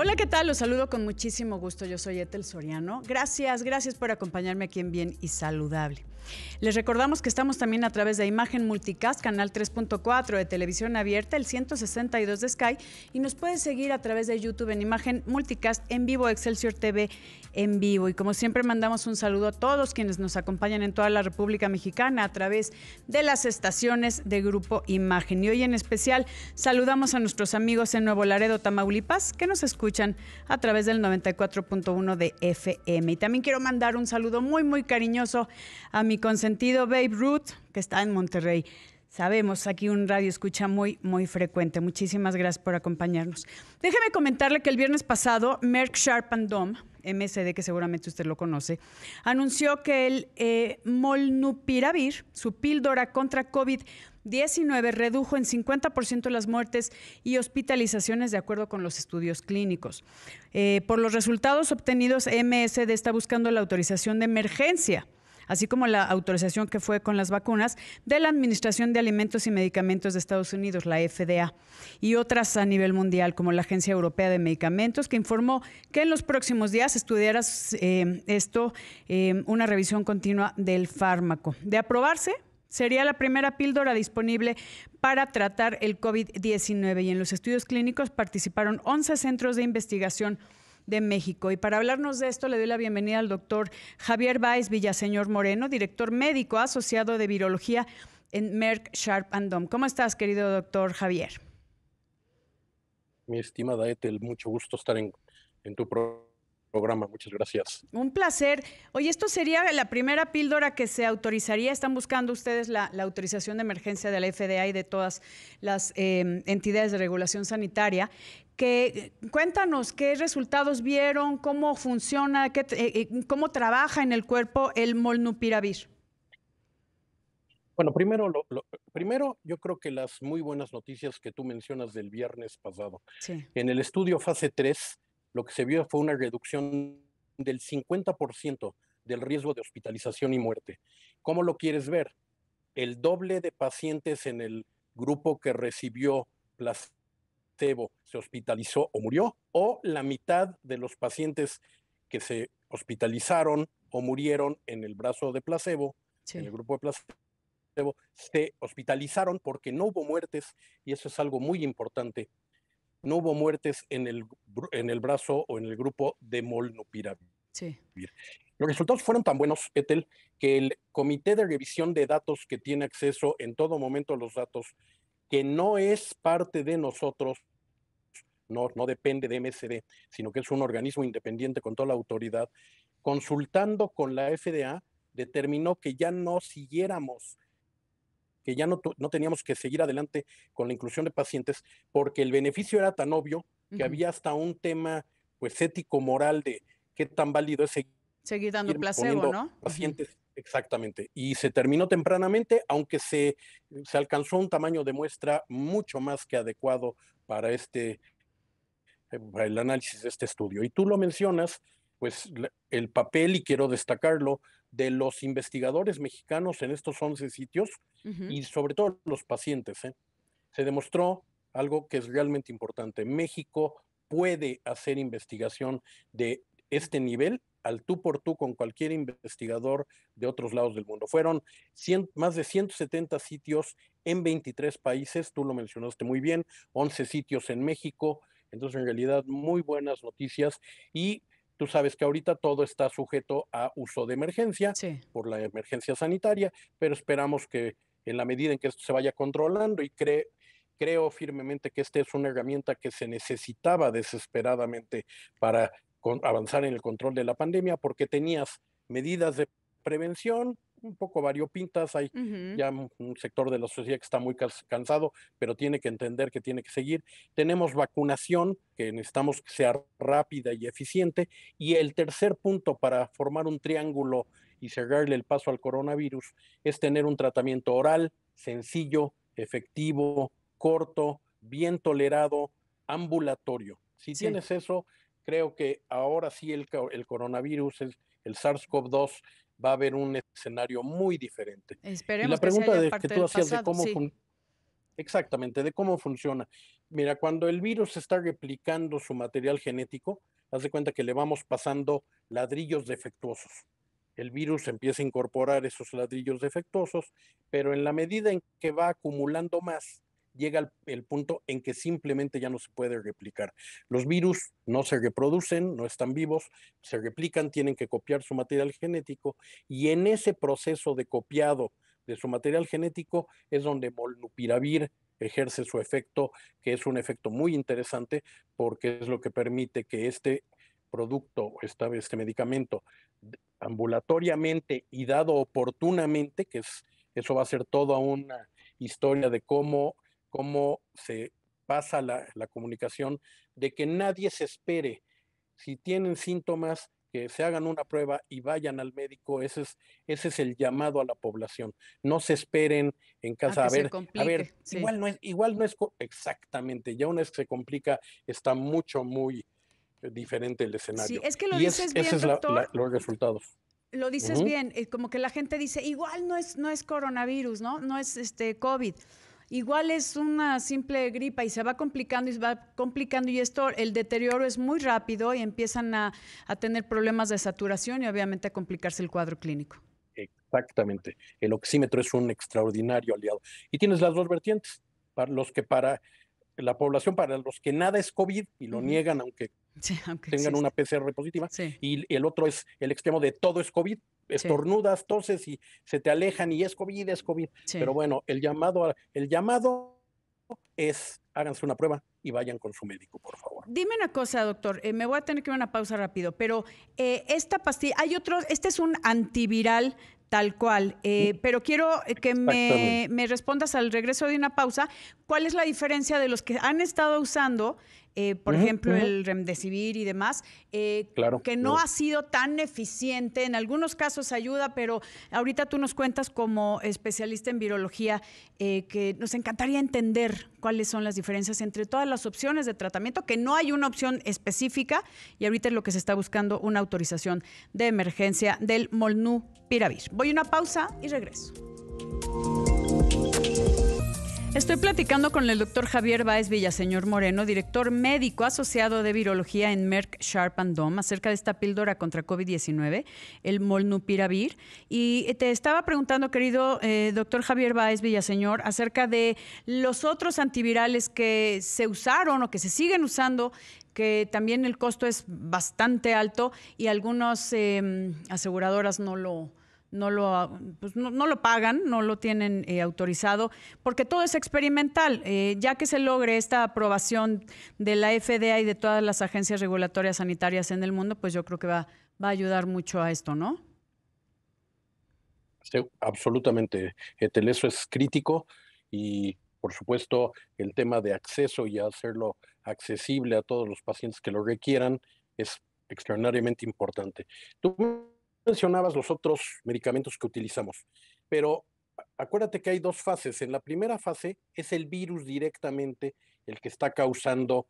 Hola, ¿qué tal? Los saludo con muchísimo gusto. Yo soy Etel Soriano. Gracias, gracias por acompañarme aquí en Bien y Saludable. Les recordamos que estamos también a través de Imagen Multicast, canal 3.4 de televisión abierta, el 162 de Sky, y nos pueden seguir a través de YouTube en Imagen Multicast en vivo, Excelsior TV en vivo. Y como siempre, mandamos un saludo a todos quienes nos acompañan en toda la República Mexicana a través de las estaciones de Grupo Imagen. Y hoy en especial saludamos a nuestros amigos en Nuevo Laredo, Tamaulipas, que nos escuchan a través del 94.1 de FM. Y también quiero mandar un saludo muy, muy cariñoso a mi consentido Babe Ruth, que está en Monterrey. Sabemos, aquí un radio escucha muy, muy frecuente. Muchísimas gracias por acompañarnos. Déjeme comentarle que el viernes pasado, Merck Sharp and Dome, MSD, que seguramente usted lo conoce, anunció que el eh, molnupiravir, su píldora contra COVID-19, redujo en 50% las muertes y hospitalizaciones de acuerdo con los estudios clínicos. Eh, por los resultados obtenidos, MSD está buscando la autorización de emergencia así como la autorización que fue con las vacunas de la Administración de Alimentos y Medicamentos de Estados Unidos, la FDA, y otras a nivel mundial, como la Agencia Europea de Medicamentos, que informó que en los próximos días estudiará eh, esto, eh, una revisión continua del fármaco. De aprobarse, Sería la primera píldora disponible para tratar el COVID-19 y en los estudios clínicos participaron 11 centros de investigación de México. Y para hablarnos de esto, le doy la bienvenida al doctor Javier Baez Villaseñor Moreno, director médico asociado de virología en Merck Sharp and Dom. ¿Cómo estás, querido doctor Javier? Mi estimada Ethel, mucho gusto estar en, tu programa Muchas gracias. Un placer. Oye, esto sería la primera píldora que se autorizaría. Están buscando ustedes la, autorización de emergencia de la FDA y de todas las eh, entidades de regulación sanitaria que cuéntanos qué resultados vieron, cómo funciona, eh, eh, cómo trabaja en el cuerpo el molnupiravir. Bueno, primero, primero yo creo que las muy buenas noticias que tú mencionas del viernes pasado. En el estudio fase 3, lo que se vio fue una reducción del 50% del riesgo de hospitalización y muerte. ¿Cómo lo quieres ver? El doble de pacientes en el grupo que recibió placebo se hospitalizó o murió, o la mitad de los pacientes que se hospitalizaron o murieron en el brazo de placebo, en el grupo de placebo, se hospitalizaron porque no hubo muertes, y eso es algo muy importante. No hubo muertes en el, en el brazo o en el grupo de molnupiravir. Los resultados fueron tan buenos, Ethel, que el Comité de Revisión de Datos que tiene acceso en todo momento a los datos que no es parte de nosotros, no, no depende de MSD, sino que es un organismo independiente con toda la autoridad, consultando con la FDA, determinó que ya no siguiéramos que ya no, teníamos que seguir adelante con la inclusión de pacientes porque el beneficio era tan obvio que había hasta un tema pues ético moral de qué tan válido es seguir, seguir dando placebo, ¿no? Pacientes. Exactamente. Y se terminó tempranamente, aunque se, alcanzó un tamaño de muestra mucho más que adecuado para este eh, el análisis de este estudio. Y tú lo mencionas, pues el papel, y quiero destacarlo, de los investigadores mexicanos en estos 11 sitios y sobre todo los pacientes. ¿eh? Se demostró algo que es realmente importante. México puede hacer investigación de este nivel al tú por tú con cualquier investigador de otros lados del mundo. Fueron más de 170 sitios en 23 países, tú lo mencionaste muy bien, 11 sitios en México, entonces en realidad muy buenas noticias y tú sabes que ahorita todo está sujeto a uso de emergencia por la emergencia sanitaria, pero esperamos que en la medida en que esto se vaya controlando y creo firmemente que esta es una herramienta que se necesitaba desesperadamente para avanzar en el control de la pandemia porque tenías medidas de prevención un poco variopintas, hay ya un sector de la sociedad que está muy cansado, pero tiene que entender que tiene que seguir. Tenemos vacunación, que necesitamos que sea rápida y eficiente. Y el tercer punto para formar un triángulo y cerrarle el paso al coronavirus es tener un tratamiento oral, sencillo, efectivo, corto, bien tolerado, ambulatorio. Si tienes eso, creo que ahora sí el, el coronavirus, el, SARS-CoV-2, va a haber un escenario muy diferente. Esperemos la pregunta que, tú hacías de cómo exactamente de cómo funciona. Mira, cuando el virus está replicando su material genético, haz de cuenta que le vamos pasando ladrillos defectuosos. El virus empieza a incorporar esos ladrillos defectuosos, pero en la medida en que va acumulando más, llega el, punto en que simplemente ya no se puede replicar. Los virus no se reproducen, no están vivos, se replican, tienen que copiar su material genético y en ese proceso de copiado de su material genético es donde molnupiravir ejerce su efecto, que es un efecto muy interesante porque es lo que permite que este producto, esta, este medicamento, ambulatoriamente y dado oportunamente, que eso va a ser toda una historia de cómo cómo se pasa la, comunicación de que nadie se espere. Si tienen síntomas, que se hagan una prueba y vayan al médico, ese es, ese es el llamado a la población. No se esperen en casa a, ver, a igual no es, igual no es exactamente, ya una vez que se complica, está mucho, muy eh, diferente el escenario. Sí, es que lo dices es, bien, los resultados. Lo dices bien, eh, como que la gente dice, igual no es, no es coronavirus, ¿no? No es este COVID igual es una simple gripa y se va complicando y se va complicando y esto, el deterioro es muy rápido y empiezan a, tener problemas de saturación y obviamente a complicarse el cuadro clínico. Exactamente, el oxímetro es un extraordinario aliado. Y tienes las dos vertientes, para los que para la población, para los que nada es COVID y lo niegan, aunque tengan una PCR positiva. Y el otro es el extremo de todo es COVID, estornudas, toses y se te alejan y es COVID, es COVID. Pero bueno, el llamado, el llamado es háganse una prueba y vayan con su médico, por favor. Dime una cosa, doctor, eh, me voy a tener que ir a una pausa rápido, pero eh, esta pastilla, hay otro, este es un antiviral Tal cual. Eh, mm. pero quiero que me, respondas al regreso de una pausa. ¿Cuál es la diferencia de los que han estado usando, eh, por ejemplo, el remdesivir y demás, eh, que no ha sido tan eficiente? En algunos casos ayuda, pero ahorita tú nos cuentas como especialista en virología que nos encantaría entender cuáles son las diferencias entre todas las opciones de tratamiento, que no hay una opción específica y ahorita es lo que se está buscando una autorización de emergencia del MOLNU Piravis. Voy a una pausa y regreso. Estoy platicando con el doctor Javier Baez Villaseñor Moreno, director médico asociado de virología en Merck Sharp and Dome, acerca de esta píldora contra COVID-19, el molnupiravir. Y te estaba preguntando, querido eh, doctor Javier Baez Villaseñor, acerca de los otros antivirales que se usaron o que se siguen usando que también el costo es bastante alto y algunas em, aseguradoras no lo, no lo, pues, no, lo pagan, no lo tienen eh, autorizado, porque todo es experimental. Eh, ya que se logre esta aprobación de la FDA y de todas las agencias regulatorias sanitarias en el mundo, pues yo creo que va, va a ayudar mucho a esto, ¿no? absolutamente, Etel, eso es crítico y por supuesto el tema de acceso y hacerlo accesible a todos los pacientes que lo requieran es extraordinariamente importante. Tú mencionabas los otros medicamentos que utilizamos, pero acuérdate que hay dos fases. En la primera fase es el virus directamente el que está causando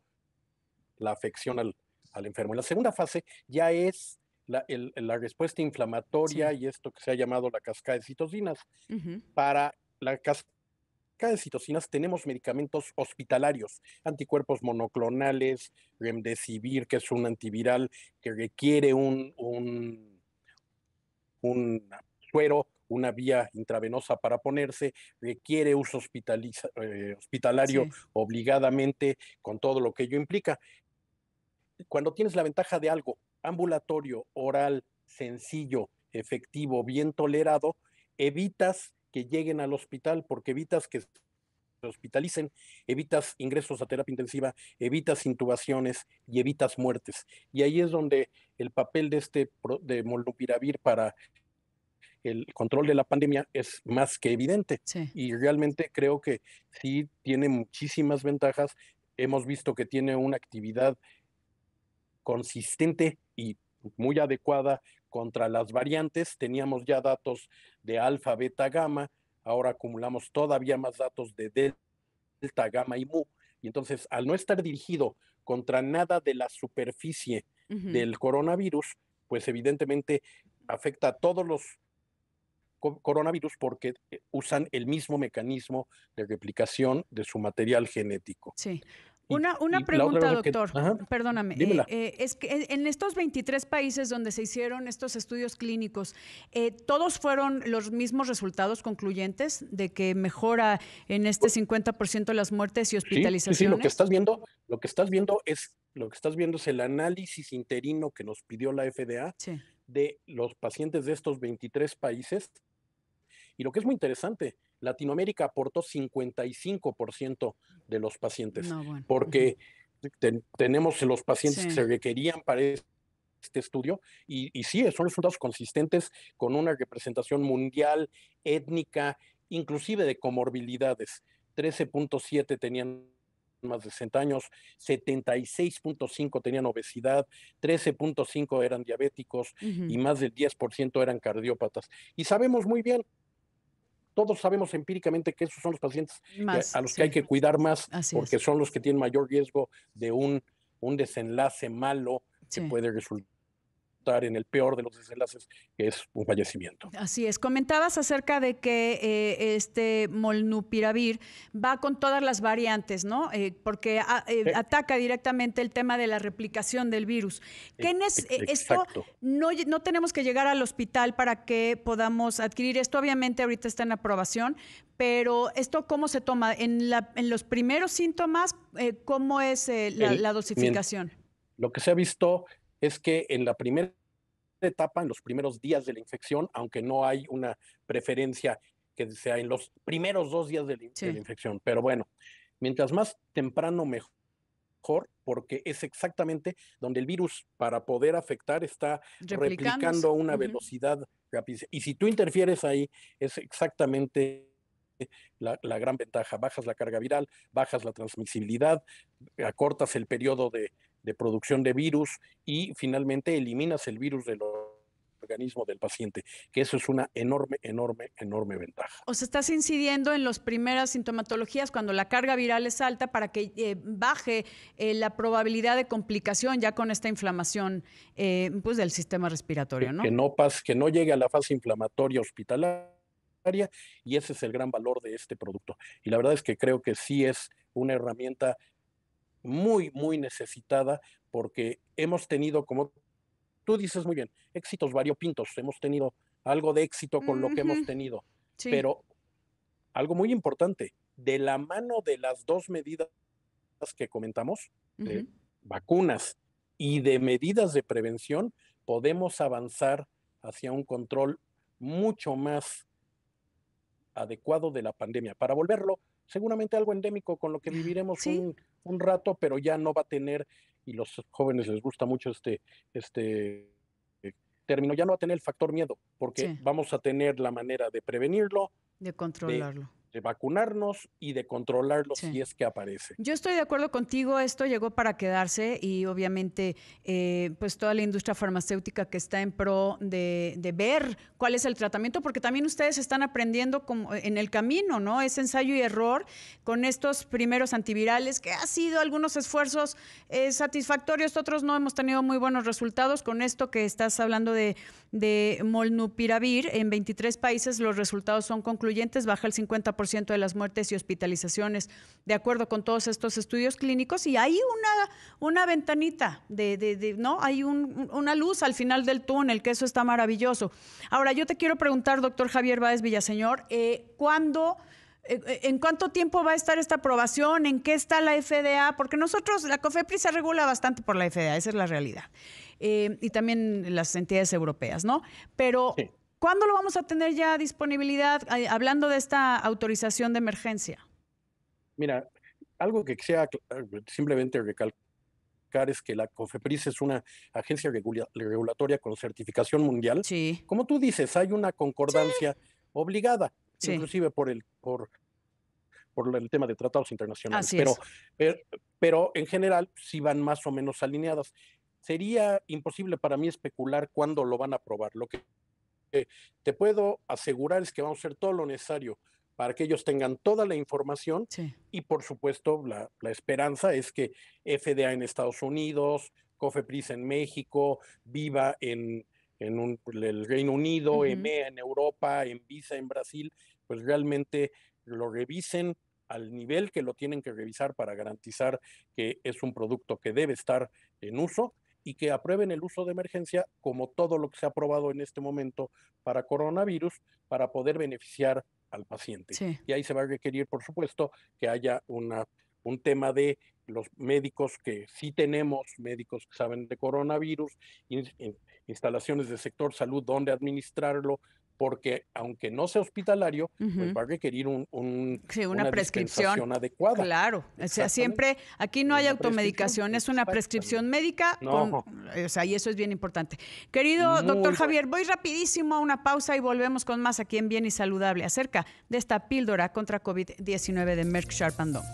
la afección al, enfermo. En la segunda fase ya es la, respuesta inflamatoria y esto que se ha llamado la cascada de citocinas. Para la cascada de citocinas tenemos medicamentos hospitalarios, anticuerpos monoclonales, remdesivir, que es un antiviral que requiere un un suero, una vía intravenosa para ponerse, requiere uso eh, hospitalario obligadamente con todo lo que ello implica. Cuando tienes la ventaja de algo ambulatorio, oral, sencillo, efectivo, bien tolerado, evitas que lleguen al hospital porque evitas que hospitalicen, evitas ingresos a terapia intensiva, evitas intubaciones y evitas muertes. Y ahí es donde el papel de este de molnupiravir para el control de la pandemia es más que evidente. Y realmente creo que sí tiene muchísimas ventajas. Hemos visto que tiene una actividad consistente y muy adecuada contra las variantes. Teníamos ya datos de alfa, beta, gamma ahora acumulamos todavía más datos de delta, gamma y mu. Y entonces, al no estar dirigido contra nada de la superficie del coronavirus, pues evidentemente afecta a todos los coronavirus porque eh, usan el mismo mecanismo de replicación de su material genético. Sí. Una, una pregunta, doctor, perdóname. Eh, eh, es que en estos 23 países donde se hicieron estos estudios clínicos, eh, ¿todos fueron los mismos resultados concluyentes de que mejora en este 50% pues las muertes y hospitalizaciones? Sí, lo que estás viendo, lo que estás viendo es lo que estás viendo es el análisis interino que nos pidió la FDA de los pacientes de estos 23 países y lo que es muy interesante, Latinoamérica aportó 55% de los pacientes, porque tenemos los pacientes que se requerían para este estudio y, sí, son resultados consistentes con una representación mundial, étnica, inclusive de comorbilidades. 13.7 tenían más de 60 años, 76.5 tenían obesidad, 13.5 eran diabéticos y más del 10% eran cardiópatas. Y sabemos muy bien todos sabemos empíricamente que esos son los pacientes a los que hay que cuidar más, porque son los que tienen mayor riesgo de un, un desenlace malo que puede resultar en el peor de los desenlaces, que es un fallecimiento. Así es. Comentabas acerca de que eh, este molnupiravir va con todas las variantes, ¿no? Eh, porque ah, eh, ataca directamente el tema de la replicación del virus. E ¿Qué es esto no, tenemos que llegar al hospital para que podamos adquirir esto. Obviamente ahorita está en aprobación, pero esto cómo se toma en, los primeros síntomas, cómo es la, dosificación. lo que se ha visto es que en la primera etapa, en los primeros días de la infección, aunque no hay una preferencia que sea en los primeros dos días de la, infección. Pero bueno, mientras más temprano mejor porque es exactamente donde el virus para poder afectar está replicando a una velocidad rápida. Y si tú interfieres ahí, es exactamente la, la, gran ventaja. Bajas la carga viral, bajas la transmisibilidad, acortas el periodo de, de producción de virus y finalmente eliminas el virus del organismo del paciente, que eso es una enorme, enorme, enorme ventaja. O sea, estás incidiendo en las primeras sintomatologías cuando la carga viral es alta para que eh, baje eh, la probabilidad de complicación ya con esta inflamación eh, pues del sistema respiratorio, ¿no? Que, no, que no llegue a la fase inflamatoria hospitalaria y ese es el gran valor de este producto. Y la verdad es que creo que sí es una herramienta muy, muy necesitada porque hemos tenido, como tú dices muy bien, éxitos variopintos, hemos tenido algo de éxito con lo que hemos tenido, pero algo muy importante, de la mano de las dos medidas que comentamos, de vacunas y de medidas de prevención, podemos avanzar hacia un control mucho más adecuado de la pandemia. Para volverlo seguramente algo endémico con lo que viviremos un, rato, pero ya no va a tener, y los jóvenes les gusta mucho este, este eh, término, ya no va a tener el factor miedo, porque vamos a tener la manera de prevenirlo, de controlarlo de vacunarnos y de controlar los si es que aparece. Yo estoy de acuerdo contigo, esto llegó para quedarse y obviamente eh, pues toda la industria farmacéutica que está en pro de, ver cuál es el tratamiento, porque también ustedes están aprendiendo como en el camino, ¿no? Es ensayo y error con estos primeros antivirales que ha sido algunos esfuerzos eh, satisfactorios, otros no hemos tenido muy buenos resultados con esto que estás hablando de, de molnupiravir en 23 países los resultados son concluyentes, baja el 50% de las muertes y hospitalizaciones, de acuerdo con todos estos estudios clínicos. Y hay una, una ventanita, de, de, ¿no? Hay una luz al final del túnel, que eso está maravilloso. Ahora, yo te quiero preguntar, doctor Javier Báez Villaseñor, eh, eh, eh, ¿En cuánto tiempo va a estar esta aprobación? ¿En qué está la FDA? Porque nosotros, la COFEPRI se regula bastante por la FDA, esa es la realidad. y también las entidades europeas, ¿no? Pero ¿Cuándo lo vamos a tener ya disponibilidad, hablando de esta autorización de emergencia? Mira, algo que sea eh, simplemente recalcar es que la COFEPRIS es una agencia regulatoria con certificación mundial. Sí. Como tú dices, hay una concordancia obligada, inclusive por el, por, por el tema de tratados internacionales. pero, pero, en general sí van más o menos alineadas. Sería imposible para mí especular cuándo lo van a aprobar. Lo que te puedo asegurar es que vamos a hacer todo lo necesario para que ellos tengan toda la información y por supuesto la, esperanza es que FDA en Estados Unidos, COFEPRIS en México, Viva en, el Reino Unido, EMEA en Europa, en en Brasil, pues realmente lo revisen al nivel que lo tienen que revisar para garantizar que es un producto que debe estar en uso y que aprueben el uso de emergencia como todo lo que se ha aprobado en este momento para coronavirus para poder beneficiar al paciente. Y ahí se va a requerir, por supuesto, que haya una un tema de los médicos que sí tenemos, médicos que saben de coronavirus, instalaciones de sector salud, dónde administrarlo, porque aunque no sea hospitalario, pues va a requerir un, una, prescripción adecuada. Claro, o sea, siempre, aquí no hay automedicación, es una prescripción médica, o sea, y eso es bien importante. Querido doctor Javier, voy rapidísimo a una pausa y volvemos con más aquí en Bien y Saludable acerca de esta píldora contra COVID-19 de Merck Sharp Dohme.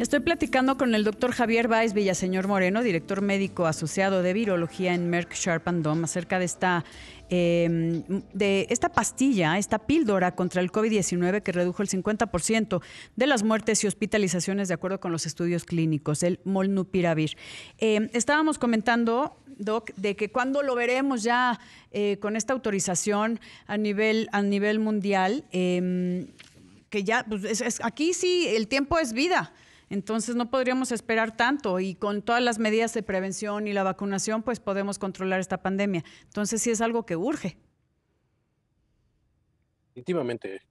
Estoy platicando con el doctor Javier Baez Villaseñor Moreno, director médico asociado de virología en Merck Sharp acerca de esta, em, de esta pastilla, esta píldora contra el COVID-19 que redujo el 50% de las muertes y hospitalizaciones de acuerdo con los estudios clínicos, el Molnupiravir. Em, estábamos comentando, Doc, de que cuando lo veremos ya eh, con esta autorización a nivel, a nivel mundial, em, que ya, pues, aquí sí el tiempo es vida. Entonces no podríamos esperar tanto y con todas las medidas de prevención y la vacunación, pues podemos controlar esta pandemia. Entonces sí es algo que urge. Definitivamente,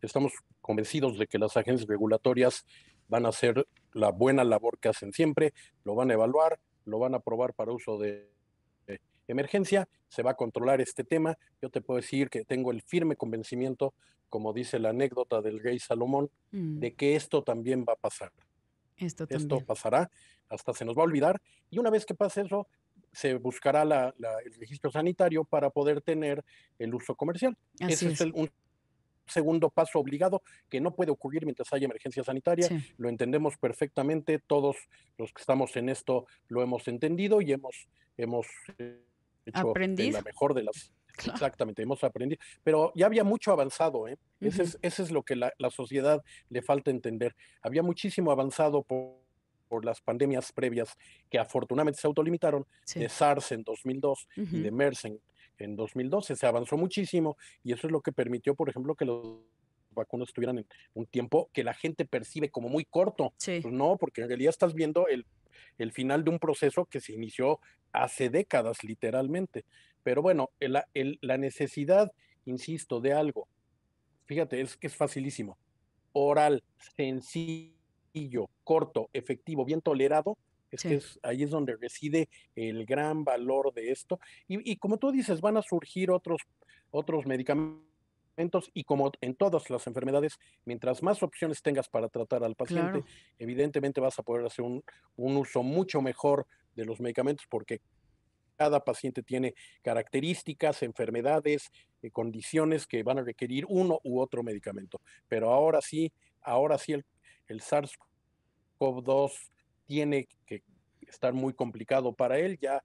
estamos convencidos de que las agencias regulatorias van a hacer la buena labor que hacen siempre, lo van a evaluar, lo van a aprobar para uso de emergencia, se va a controlar este tema. Yo te puedo decir que tengo el firme convencimiento, como dice la anécdota del gay Salomón, mm. de que esto también va a pasar. Esto, pasará, hasta se nos va a olvidar. Y una vez que pase eso, se buscará el registro sanitario para poder tener el uso comercial. Ese es, el, un segundo paso obligado que no puede ocurrir mientras haya emergencia sanitaria. Lo entendemos perfectamente, todos los que estamos en esto lo hemos entendido y hemos, hemos hecho Aprendido. la mejor de las Exactamente, hemos aprendido, pero ya había mucho avanzado, ¿eh? ese, es, lo que la, la, sociedad le falta entender. Había muchísimo avanzado por, las pandemias previas que afortunadamente se autolimitaron, de SARS en 2002 y de MERS en, 2012, se avanzó muchísimo y eso es lo que permitió, por ejemplo, que los vacunos estuvieran en un tiempo que la gente percibe como muy corto. no, porque en realidad estás viendo el el final de un proceso que se inició hace décadas literalmente. Pero bueno, la necesidad, insisto, de algo, fíjate, es que es facilísimo, oral, sencillo, corto, efectivo, bien tolerado, es que ahí es donde reside el gran valor de esto. Y, y, como tú dices, van a surgir otros, otros medicamentos y como en todas las enfermedades, mientras más opciones tengas para tratar al paciente, evidentemente vas a poder hacer un, uso mucho mejor de los medicamentos porque cada paciente tiene características, enfermedades, eh, condiciones que van a requerir uno u otro medicamento. Pero ahora sí, ahora sí el, el SARS-CoV-2 tiene que estar muy complicado para él, ya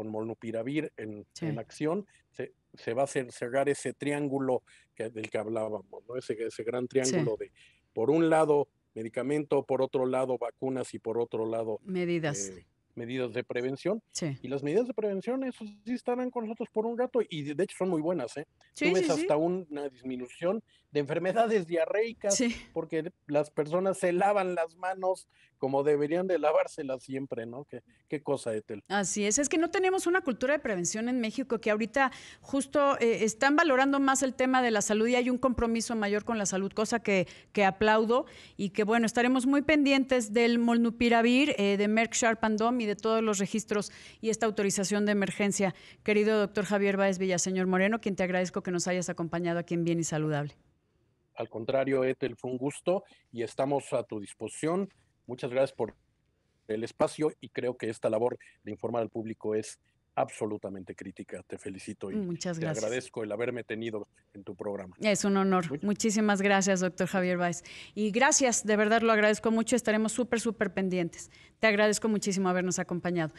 con molnupiravir en, acción, se, se, va a cerrar ese triángulo que, del que hablábamos, ¿no? ese, ese gran triángulo de, por un lado, medicamento, por otro lado, vacunas y por otro lado, medidas. Eh, medidas de prevención. Y las medidas de prevención, eso sí estarán con nosotros por un rato y de hecho son muy buenas. ¿eh? Tú ves hasta una disminución de enfermedades diarreicas porque las personas se lavan las manos como deberían de lavárselas siempre, ¿no? ¿Qué, cosa, Etel? Así es, es que no tenemos una cultura de prevención en México que ahorita justo eh, están valorando más el tema de la salud y hay un compromiso mayor con la salud, cosa que, que aplaudo y que bueno, estaremos muy pendientes del molnupiravir eh, de Merck Sharp and Dom y de todos los registros y esta autorización de emergencia. Querido doctor Javier Báez Villaseñor Moreno, quien te agradezco que nos hayas acompañado aquí en Bien y Saludable. Al contrario, Ethel, fue un gusto y estamos a tu disposición. Muchas gracias por el espacio y creo que esta labor de informar al público es absolutamente crítica. Te felicito y te agradezco el haberme tenido en tu programa. Es un honor. Muchísimas gracias, doctor Javier Báez. Y gracias, de verdad lo agradezco mucho. Estaremos súper, súper pendientes. Te agradezco muchísimo habernos acompañado.